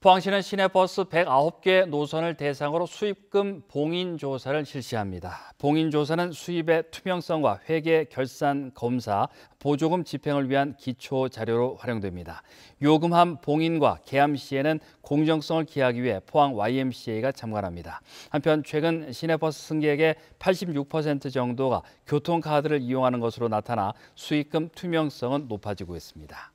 포항시는 시내버스 109개 노선을 대상으로 수입금 봉인 조사를 실시합니다. 봉인 조사는 수입의 투명성과 회계 결산 검사, 보조금 집행을 위한 기초 자료로 활용됩니다. 요금함 봉인과 개함 시에는 공정성을 기하기 위해 포항 YMCA가 참관합니다. 한편 최근 시내버스 승객의 86% 정도가 교통카드를 이용하는 것으로 나타나 수입금 투명성은 높아지고 있습니다.